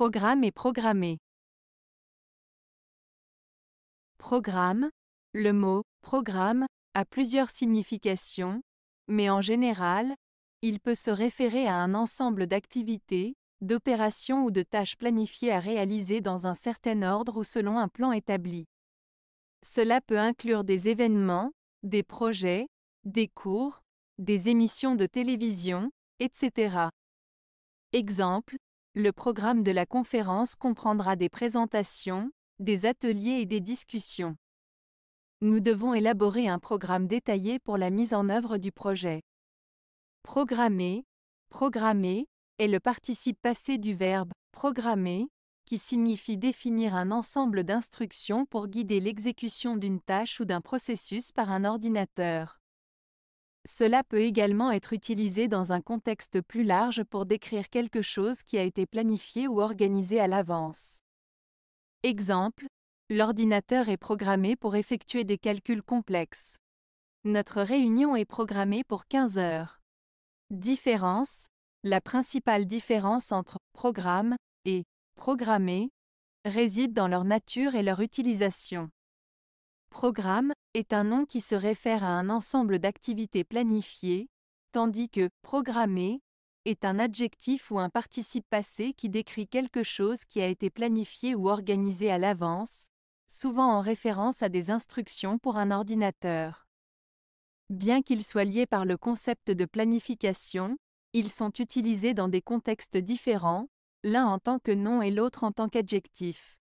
Programme et programmé Programme. Le mot programme a plusieurs significations, mais en général, il peut se référer à un ensemble d'activités, d'opérations ou de tâches planifiées à réaliser dans un certain ordre ou selon un plan établi. Cela peut inclure des événements, des projets, des cours, des émissions de télévision, etc. Exemple, le programme de la conférence comprendra des présentations, des ateliers et des discussions. Nous devons élaborer un programme détaillé pour la mise en œuvre du projet. Programmer, programmer, est le participe passé du verbe programmer, qui signifie définir un ensemble d'instructions pour guider l'exécution d'une tâche ou d'un processus par un ordinateur. Cela peut également être utilisé dans un contexte plus large pour décrire quelque chose qui a été planifié ou organisé à l'avance. Exemple, l'ordinateur est programmé pour effectuer des calculs complexes. Notre réunion est programmée pour 15 heures. Différence, la principale différence entre programme et programmer réside dans leur nature et leur utilisation. Programme est un nom qui se réfère à un ensemble d'activités planifiées, tandis que programmer est un adjectif ou un participe passé qui décrit quelque chose qui a été planifié ou organisé à l'avance, souvent en référence à des instructions pour un ordinateur. Bien qu'ils soient liés par le concept de planification, ils sont utilisés dans des contextes différents, l'un en tant que nom et l'autre en tant qu'adjectif.